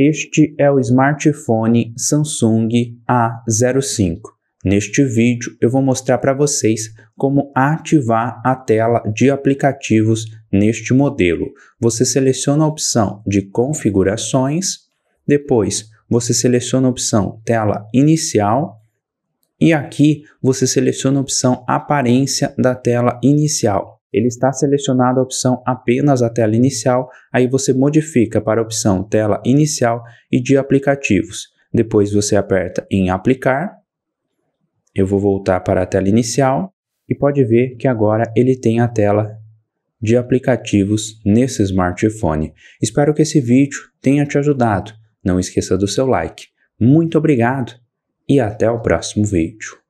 Este é o smartphone Samsung A05. Neste vídeo eu vou mostrar para vocês como ativar a tela de aplicativos neste modelo. Você seleciona a opção de configurações, depois você seleciona a opção tela inicial e aqui você seleciona a opção aparência da tela inicial ele está selecionado a opção apenas a tela inicial, aí você modifica para a opção tela inicial e de aplicativos. Depois você aperta em aplicar, eu vou voltar para a tela inicial e pode ver que agora ele tem a tela de aplicativos nesse smartphone. Espero que esse vídeo tenha te ajudado. Não esqueça do seu like. Muito obrigado e até o próximo vídeo.